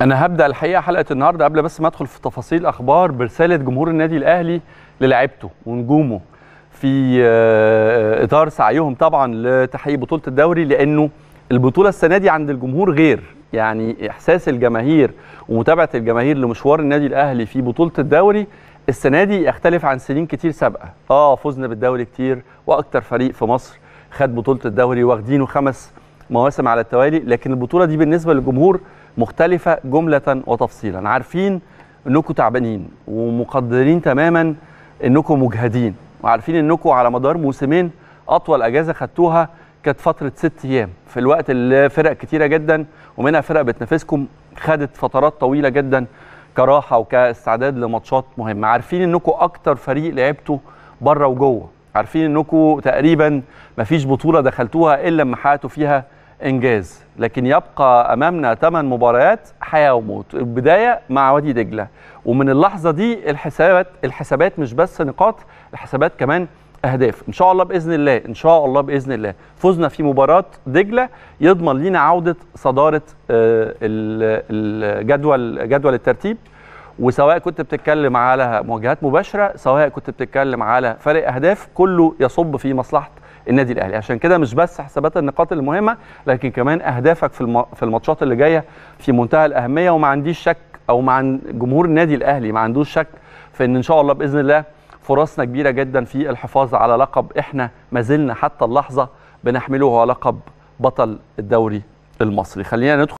انا هبدا الحقيقه حلقه النهارده قبل بس ما ادخل في تفاصيل اخبار برساله جمهور النادي الاهلي للاعيبته ونجومه في آه، اطار سعيهم طبعا لتحقيق بطوله الدوري لانه البطوله السنه دي عند الجمهور غير يعني احساس الجماهير ومتابعه الجماهير لمشوار النادي الاهلي في بطوله الدوري السنه دي يختلف عن سنين كتير سابقه اه فزنا بالدوري كتير واكتر فريق في مصر خد بطوله الدوري واخدينه خمس مواسم على التوالي لكن البطوله دي بالنسبه للجمهور مختلفه جمله وتفصيلا عارفين انكم تعبانين ومقدرين تماما انكم مجهدين وعارفين انكم على مدار موسمين اطول اجازه خدتوها كانت فتره ست ايام في الوقت اللي فرق كتيره جدا ومنها فرق بتنافسكم خدت فترات طويله جدا كراحه وكاستعداد لماتشات مهمه عارفين انكم اكتر فريق لعبته بره وجوه عارفين انكم تقريبا مفيش بطوله دخلتوها الا لما حققتوا فيها انجاز لكن يبقى امامنا ثمان مباريات حياه وموت البدايه مع وادي دجله ومن اللحظه دي الحسابات الحسابات مش بس نقاط الحسابات كمان اهداف ان شاء الله باذن الله ان شاء الله باذن الله فوزنا في مباراه دجله يضمن لينا عوده صداره آه، الجدول جدول الترتيب وسواء كنت بتتكلم على مواجهات مباشره سواء كنت بتتكلم على فرق اهداف كله يصب في مصلحه النادي الاهلي عشان كده مش بس حسابات النقاط المهمه لكن كمان اهدافك في في الماتشات اللي جايه في منتهى الاهميه وما عنديش شك او مع جمهور النادي الاهلي ما عندوش شك في ان ان شاء الله باذن الله فرصنا كبيره جدا في الحفاظ على لقب احنا ما زلنا حتى اللحظه بنحمله هو لقب بطل الدوري المصري خلينا ندخل